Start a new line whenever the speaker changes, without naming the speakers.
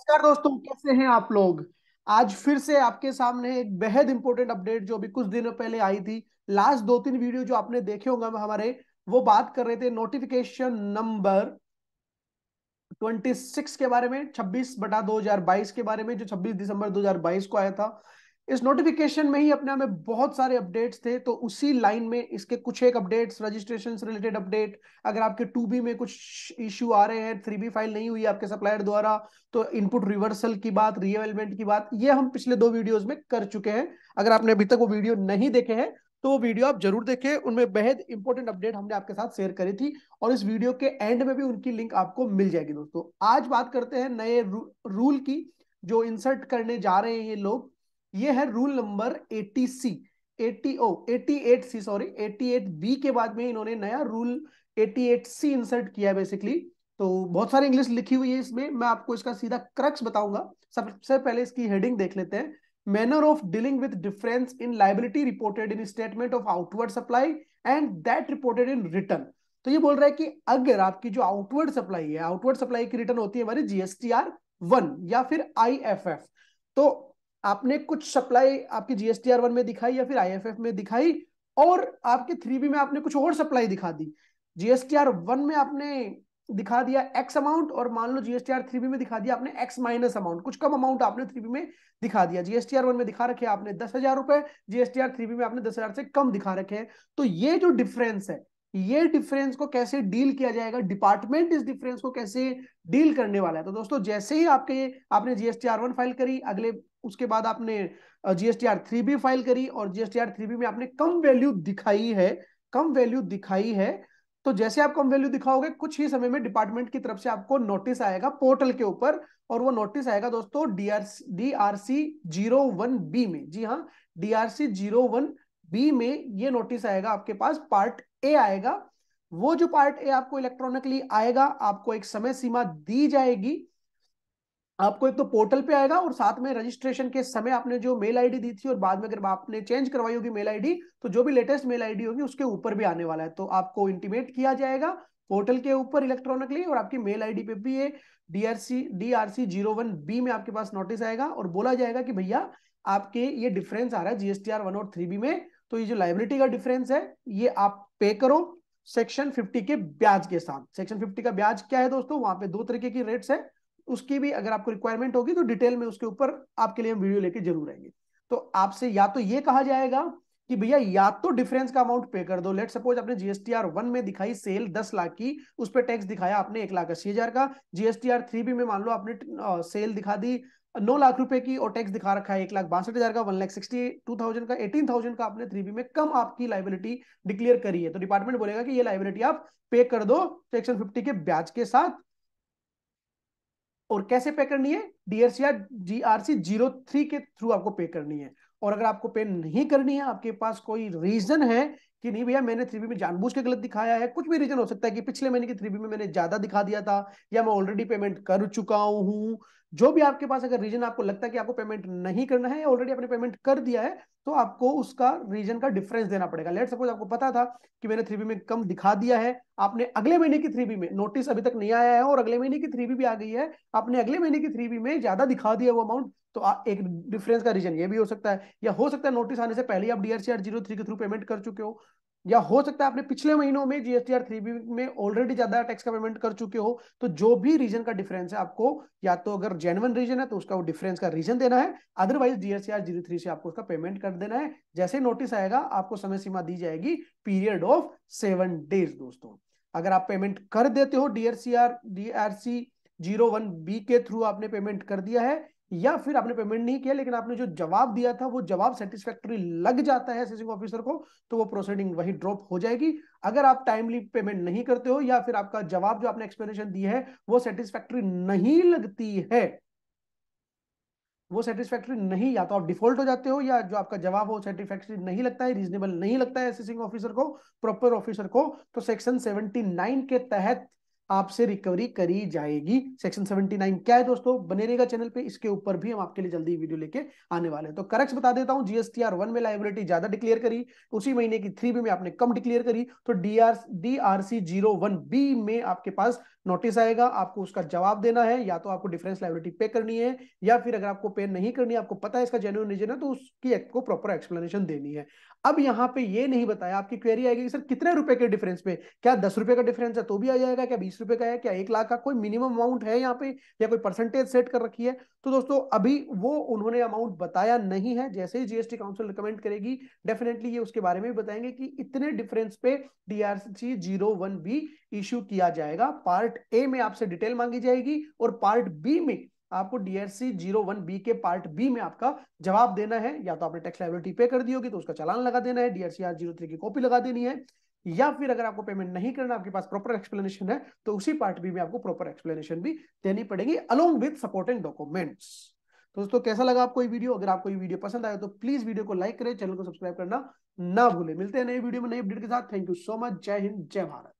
नमस्कार दोस्तों कैसे हैं आप लोग आज फिर से आपके सामने एक बेहद इंपॉर्टेंट अपडेट जो अभी कुछ दिनों पहले आई थी लास्ट दो तीन वीडियो जो आपने देखे होंगे हमारे वो बात कर रहे थे नोटिफिकेशन नंबर 26 के बारे में 26 बटा 2022 के बारे में जो 26 दिसंबर 2022 को आया था इस नोटिफिकेशन में ही अपने हमें बहुत सारे अपडेट्स थे तो उसी लाइन में इसके कुछ एक अपडेट्स रजिस्ट्रेशन रिलेटेड अपडेट अगर आपके टू बी में कुछ इश्यू आ रहे हैं थ्री बी फाइल नहीं हुई आपके सप्लायर द्वारा तो इनपुट रिवर्सल की बात रीअवेलमेंट की बात ये हम पिछले दो वीडियोज में कर चुके हैं अगर आपने अभी तक वो वीडियो नहीं देखे हैं तो वो वीडियो आप जरूर देखें उनमें बेहद इंपॉर्टेंट अपडेट हमने आपके साथ शेयर करी थी और इस वीडियो के एंड में भी उनकी लिंक आपको मिल जाएगी दोस्तों आज बात करते हैं नए रू, रूल की जो इंसर्ट करने जा रहे हैं ये लोग ये है rule number eighty C eighty O eighty eight C sorry eighty eight B के बाद में इन्होंने नया rule eighty eight C insert किया बेसिकली तो बहुत सारी इंग्लिश लिखी हुई है इसमें मैं आपको इसका सीधा क्रक्स बताऊंगा सबसे पहले इसकी हेडिंग देख लेते हैं manner of dealing with difference in liability reported in statement of outward supply and that reported in return तो ये बोल रहा है कि अगर आपकी जो आउटवर्ड सप्लाई है आउटवर्ड सप्लाई की रिटर्न होती है हमारी जीएसटीआर वन या फिर आईएफएफ तो आपने कुछ सप्लाई आपकी जीएसटीआर वन में दिखाई या फिर आईएफएफ में दिखाई और आपके थ्री बी में आपने कुछ और सप्लाई दिखा दी जीएसटीआर वन में आपने दिखा दिया एक्स अमाउंट और मान लो जीएसटीआर थ्री बी में दिखा दिया आपने एक्स माइनस अमाउंट कुछ कम अमाउंट आपने थ्री बी में दिखा दिया जीएसटीआर वन में दिखा रखे आपने दस हजार रुपए जीएसटीआर थ्री बी में आपने दस हजार से कम दिखा रखे हैं तो ये जो डिफरेंस है ये डिफरेंस को कैसे डील किया जाएगा डिपार्टमेंट इस डिफरेंस को कैसे डील करने वाला है तो दोस्तों जैसे ही आपके आपने जीएसटी आर वन फाइल करी अगले उसके बाद आपने जीएसटीआर थ्री भी फाइल करी और जीएसटीआर थ्री बी में आपने कम वैल्यू दिखाई है कम वैल्यू दिखाई है तो जैसे आप कम वैल्यू दिखाओगे कुछ ही समय में डिपार्टमेंट की तरफ से आपको नोटिस आएगा पोर्टल के ऊपर और वो नोटिस आएगा दोस्तों DRC DRC zero one B में जी हाँ डीआरसी जीरो वन बी में ये नोटिस आएगा आपके पास पार्ट ए आएगा वो जो पार्ट ए आपको इलेक्ट्रॉनिकली आएगा आपको एक समय सीमा दी जाएगी आपको एक तो पोर्टल पे आएगा और साथ में रजिस्ट्रेशन के समय आपने जो मेल आईडी दी थी और बाद में अगर आपने चेंज करवाई होगी मेल आईडी तो जो भी लेटेस्ट मेल आईडी होगी उसके ऊपर भी आने वाला है तो आपको इंटीमेट किया जाएगा पोर्टल के ऊपर इलेक्ट्रॉनिकली और आपकी मेल आईडी पे भी ये DRC DRC zero one B में आपके पास नोटिस आएगा और बोला जाएगा कि भैया आपके ये डिफरेंस आ रहा है जीएसटीआर वन और थ्री बी में तो ये जो लाइब्रिटी का डिफरेंस है ये आप पे करो सेक्शन फिफ्टी के ब्याज के साथ सेक्शन फिफ्टी का ब्याज क्या है दोस्तों वहां पे दो तरीके की रेट्स है उसकी भी अगर आपको रिक्वायरमेंट होगी तो डिटेल में उसके ऊपर आपके लिए हम वीडियो लेके जरूर आएंगे तो आपसे या तो ये कहा जाएगा कि भैया या तो डिफरेंस का अमाउंट पे कर दो लेट सपोज आपने जीएसटीआर वन में दिखाई सेल दस लाख की उस पर टैक्स दिखाया आपने एक लाख अस्सी हजार का जीएसटीआर थ्री भी में मान लो आपने सेल दिखा दी नौ लाख रुपए की और टैक्स दिखा रखा है एक लाख बासठ हजार का one lakh sixty two thousand का एटीन थाउजेंड का आपने थ्री बी में कम आपकी लाइबिलिटी डिक्लेयर करी है तो डिपार्टमेंट बोलेगा कि ये लाइबिलिटी आप पे कर दो सेक्शन फिफ्टी के ब्याज के साथ और कैसे पे करनी है डीआरसीआर जीआरसी जीरो थ्री के थ्रू आपको पे करनी है और अगर आपको पे नहीं करनी है आपके पास कोई रीजन है कि नहीं भैया मैंने थ्री में जानबूझ के गलत दिखाया है कुछ भी रीजन हो सकता है कि पिछले महीने की थ्री में मैंने ज्यादा दिखा दिया था या मैं ऑलरेडी पेमेंट कर चुका हूं जो भी आपके पास अगर रीजन आपको लगता है कि आपको पेमेंट नहीं करना है या ऑलरेडी आपने पेमेंट कर दिया है तो आपको उसका रीजन का डिफरेंस देना पड़ेगा लेट सपोज आपको पता था कि मैंने थ्री में कम दिखा दिया है आपने अगले महीने की थ्री में नोटिस अभी तक नहीं आया है और अगले महीने की थ्री भी आ गई है आपने अगले महीने की थ्री में ज्यादा दिखा दिया वो अमाउंट तो एक डिफरेंस का रीजन ये भी हो सकता है या हो सकता है नोटिस आने से पहले आप डीआरसीआर जीरो थ्री के थ्रू पेमेंट कर चुके हो या हो सकता है आपने पिछले महीनों में जीएसटीआर थ्री बी में ऑलरेडी ज्यादा टैक्स का पेमेंट कर चुके हो तो जो भी रीजन का डिफरेंस है आपको या तो अगर जेनवन रीजन है तो उसका वो डिफरेंस का रीजन देना है अदरवाइज जीएसटीआर जीरो थ्री से आपको उसका पेमेंट कर देना है जैसे नोटिस आएगा आपको समय सीमा दी जाएगी पीरियड ऑफ सेवन डेज दोस्तों अगर आप पेमेंट कर देते हो DRCR DRC zero one B के थ्रू आपने पेमेंट कर दिया है या फिर आपने पेमेंट नहीं किया लेकिन आपने जो जवाब दिया था वो जवाब सेटिस्फैक्ट्री लग जाता है असेसिंग ऑफिसर को तो वो प्रोसीडिंग वही ड्रॉप हो जाएगी अगर आप टाइमली पेमेंट नहीं करते हो या फिर आपका जवाब जो आपने एक्सप्लेनेशन दी है वो सेटिस्फैक्ट्री नहीं लगती है वो सेटिस्फैक्ट्री नहीं या तो आप डिफॉल्ट हो जाते हो या जो आपका जवाब हो सेटिस्फैक्ट्री नहीं लगता है रीजनेबल नहीं लगता है असेसिंग ऑफिसर को प्रॉपर ऑफिसर को तो सेक्शन सेवेंटी के तहत आपसे रिकवरी करी जाएगी सेक्शन 79 क्या है दोस्तों बने रहेगा चैनल पे इसके ऊपर भी हम आपके लिए जल्दी वीडियो लेके आने वाले हैं तो करेक्ट बता देता हूं जीएसटीआर वन में लाइबिलिटी ज्यादा डिक्लेयर करी उसी महीने की थ्री बी में आपने कम डिक्लेयर करी तो D R C zero one B में आपके पास नोटिस आएगा आपको उसका जवाब देना है या तो आपको डिफरेंस लाइबिलिटी पे करनी है या फिर अगर आपको पे नहीं करनी आपको पता है इसका जेन्यून रीजन है तो उसकी को प्रॉपर एक्सप्लेनेशन देनी है अब यहाँ पे ये नहीं बताया आपकी क्वेरी आएगी कि सर कितने रुपए के डिफरेंस पे क्या दस रुपए का डिफरेंस है तो भी आ जाएगा क्या बीस रुपए का है क्या एक लाख का कोई मिनिमम अमाउंट है यहाँ पे या कोई परसेंटेज सेट कर रखी है तो दोस्तों अभी वो उन्होंने अमाउंट बताया नहीं है जैसे ही जीएसटी काउंसिल रिकमेंड करेगी डेफिनेटली ये उसके बारे में भी बताएंगे कि इतने डिफरेंस पे डीआरसी जीरो वन भी इश्यू किया जाएगा पार्ट पार्ट ए में आपसे डिटेल मांगी जाएगी और पार्ट बी में आपको डीआरसी जीरो वन बी के पार्ट बी में आपका जवाब देना है या तो आपने टैक्स लाइबिलिटी पे कर दी होगी तो उसका चालान लगा देना है डीआरसी आर जीरो थ्री की कॉपी लगा देनी है या फिर अगर आपको पेमेंट नहीं करना आपके पास प्रॉपर एक्सप्लेनेशन है तो उसी पार्ट बी में आपको प्रॉपर एक्सप्लेनेशन भी देनी पड़ेगी अलोंग विद सपोर्टिंग डॉक्यूमेंट्स तो दोस्तों कैसा लगा आपको ये वीडियो अगर आपको ये वीडियो पसंद आया तो प्लीज वीडियो को लाइक करें चैनल को सब्सक्राइब करना ना भूले मिलते हैं नए वीडियो में नई अपडेट के साथ थैंक यू सो मच जय हिंद जय भारत